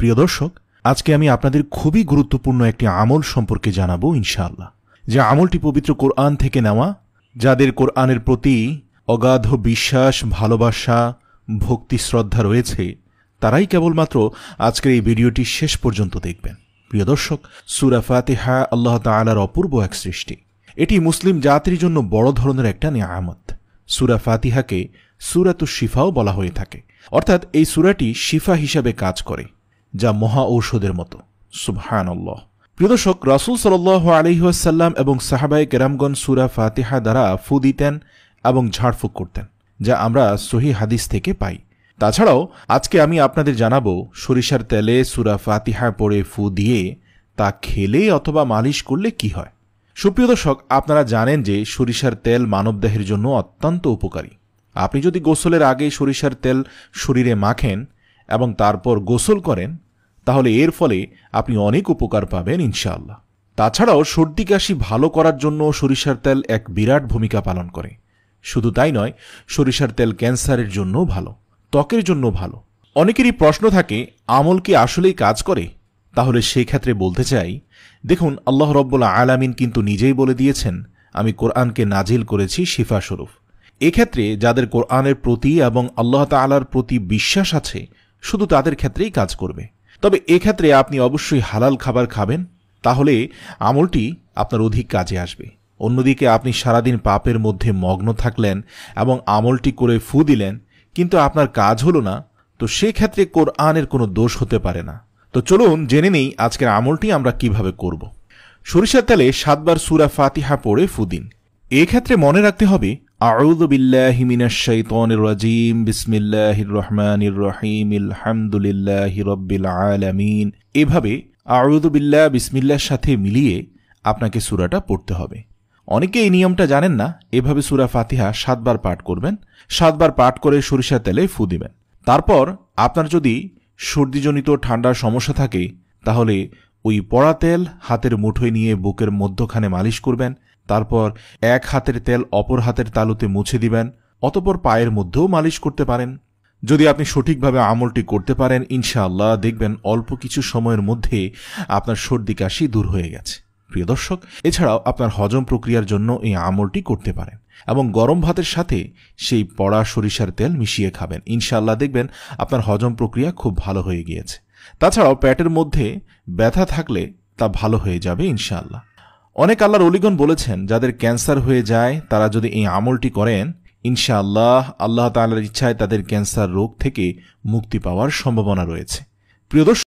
প্রিয় দর্শক আজকে আমি আপনাদের খুবই গুরুত্বপূর্ণ একটি আমল সম্পর্কে জানাবো ইনশাআল্লাহ যে আমলটি পবিত্র কোরআন থেকে নেওয়া যাদের কোরআনের প্রতি অগাধ বিশ্বাস ভালোবাসা ভক্তি শ্রদ্ধা রয়েছে তারাই কেবলমাত্র আজকের এই ভিডিওটি শেষ পর্যন্ত দেখবেন প্রিয় দর্শক সুরা ফাতেহা আল্লাহ তালার অপূর্ব এক সৃষ্টি এটি মুসলিম জাতির জন্য বড় ধরনের একটা নিয়ামত সুরা ফাতিহাকে সুরাতু শিফাও বলা হয়ে থাকে অর্থাৎ এই সুরাটি শিফা হিসাবে কাজ করে যা মহা ঔষধের মতো সুবহানল্লাহ প্রিয় দর্শক রাসুল সাল আলহিহাসাল্লাম এবং সাহাবাই কেরামগঞ্জ সুরা ফাতিহা দ্বারা ফু দিতেন এবং ঝাড়ফুঁক করতেন যা আমরা সহি হাদিস থেকে পাই তাছাড়াও আজকে আমি আপনাদের জানাবো সরিষার তেলে সুরা ফাতিহা পরে ফু দিয়ে তা খেলে অথবা মালিশ করলে কি হয় সুপ্রিয় দর্শক আপনারা জানেন যে সরিষার তেল মানবদেহের জন্য অত্যন্ত উপকারী আপনি যদি গোসলের আগে সরিষার তেল শরীরে মাখেন এবং তারপর গোসল করেন তাহলে এর ফলে আপনি অনেক উপকার পাবেন ইনশাআল্লাহ তাছাড়াও সর্দি কাশি ভালো করার জন্য সরিষার তেল এক বিরাট ভূমিকা পালন করে শুধু তাই নয় সরিষার তেল ক্যান্সারের জন্য ভালো ত্বকের জন্য ভালো অনেকেরই প্রশ্ন থাকে আমল কি আসলেই কাজ করে তাহলে সেই ক্ষেত্রে বলতে চাই দেখুন আল্লাহ রব্বুল্লা আলামিন কিন্তু নিজেই বলে দিয়েছেন আমি কোরআনকে নাজিল করেছি শিফাস্বরূপ এক্ষেত্রে যাদের কোরআনের প্রতি এবং আল্লাহ তালার প্রতি বিশ্বাস আছে শুধু তাদের ক্ষেত্রেই কাজ করবে তবে এক্ষেত্রে আপনি অবশ্যই হালাল খাবার খাবেন তাহলে আমলটি আপনার অধিক কাজে আসবে অন্যদিকে আপনি সারাদিন পাপের মধ্যে মগ্ন থাকলেন এবং আমলটি করে ফু দিলেন কিন্তু আপনার কাজ হলো না তো সেক্ষেত্রে কোরআনের কোনো দোষ হতে পারে না তো চলুন জেনে নেই আজকের আমলটি আমরা কিভাবে করব সরিষার তেলে সাতবার সুরা ফাতিহা পড়ে ফুদিন এক্ষেত্রে মনে রাখতে হবে أعوذ بالله من الشيطان الرجيم بسم الله الرحمن الرحيم الحمد لله رب العالمين এভাবে আউদুবিল্লাহ বিসমিল্লার সাথে মিলিয়ে আপনাকে সুরাটা পড়তে হবে অনেকে এই নিয়মটা জানেন না এভাবে সুরা ফাতিহা সাতবার পাঠ করবেন সাতবার পাঠ করে সরিষা তেলে ফু দিবেন তারপর আপনার যদি সর্দিজনিত ঠান্ডার সমস্যা থাকে তাহলে ওই পড়া তেল হাতের মুঠোয় নিয়ে বুকের মধ্যখানে মালিশ করবেন তারপর এক হাতের তেল অপর হাতের তালুতে মুছে দিবেন অতপর পায়ের মধ্যেও মালিশ করতে পারেন যদি আপনি সঠিকভাবে আমলটি করতে পারেন ইনশাআল্লাহ দেখবেন অল্প কিছু সময়ের মধ্যে আপনার সর্দি কাশি দূর হয়ে গেছে প্রিয় দর্শক এছাড়াও আপনার হজম প্রক্রিয়ার জন্য এই আমলটি করতে পারেন এবং গরম ভাতের সাথে সেই পড়া সরিষার তেল মিশিয়ে খাবেন ইনশাআল্লাহ দেখবেন আপনার হজম প্রক্রিয়া খুব ভালো হয়ে গিয়েছে তাছাড়াও প্যাটের মধ্যে ব্যথা থাকলে তা ভালো হয়ে যাবে ইনশাআল্লাহ অনেক আল্লাহর অলিগণ বলেছেন যাদের ক্যান্সার হয়ে যায় তারা যদি এই আমলটি করেন ইনশাআল্লাহ আল্লাহ তালার ইচ্ছায় তাদের ক্যান্সার রোগ থেকে মুক্তি পাওয়ার সম্ভাবনা রয়েছে প্রিয়দর্শক